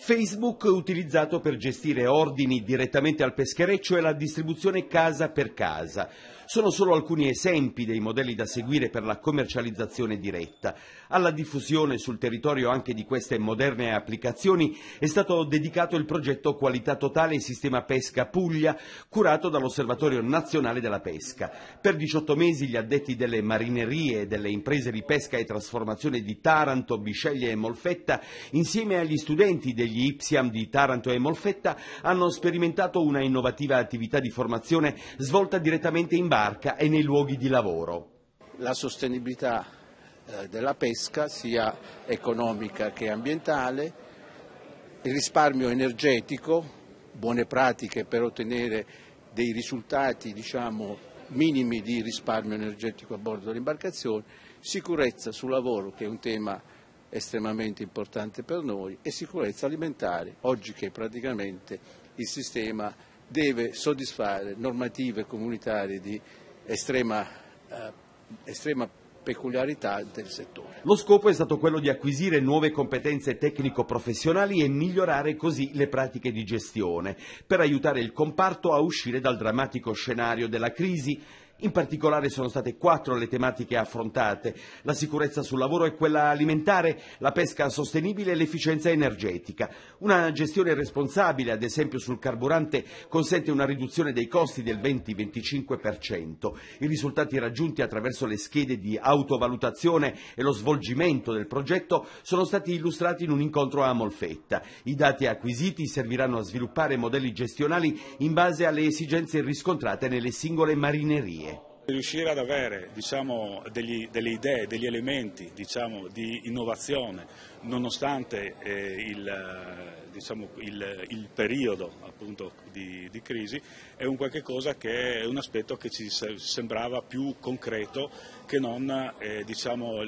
Facebook utilizzato per gestire ordini direttamente al peschereccio e la distribuzione casa per casa. Sono solo alcuni esempi dei modelli da seguire per la commercializzazione diretta. Alla diffusione sul territorio anche di queste moderne applicazioni è stato dedicato il progetto Qualità Totale Sistema Pesca Puglia, curato dall'Osservatorio Nazionale della Pesca. Per 18 mesi gli addetti delle marinerie e delle imprese di pesca e trasformazione di Taranto, Bisceglie e Molfetta, insieme agli studenti dei degli Ipsiam di Taranto e Molfetta hanno sperimentato una innovativa attività di formazione svolta direttamente in barca e nei luoghi di lavoro. La sostenibilità eh, della pesca sia economica che ambientale, il risparmio energetico, buone pratiche per ottenere dei risultati diciamo, minimi di risparmio energetico a bordo dell'imbarcazione, sicurezza sul lavoro che è un tema estremamente importante per noi, e sicurezza alimentare, oggi che praticamente il sistema deve soddisfare normative comunitarie di estrema, eh, estrema peculiarità del settore. Lo scopo è stato quello di acquisire nuove competenze tecnico-professionali e migliorare così le pratiche di gestione, per aiutare il comparto a uscire dal drammatico scenario della crisi in particolare sono state quattro le tematiche affrontate, la sicurezza sul lavoro e quella alimentare, la pesca sostenibile e l'efficienza energetica. Una gestione responsabile, ad esempio sul carburante, consente una riduzione dei costi del 20-25%. I risultati raggiunti attraverso le schede di autovalutazione e lo svolgimento del progetto sono stati illustrati in un incontro a Molfetta. I dati acquisiti serviranno a sviluppare modelli gestionali in base alle esigenze riscontrate nelle singole marinerie riuscire ad avere diciamo, degli, delle idee, degli elementi diciamo, di innovazione nonostante eh, il, eh, diciamo, il, il, periodo appunto, di, di, crisi è un, che è un aspetto che ci sembrava più concreto che non eh, diciamo,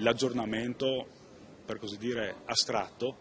l'aggiornamento per così dire astratto.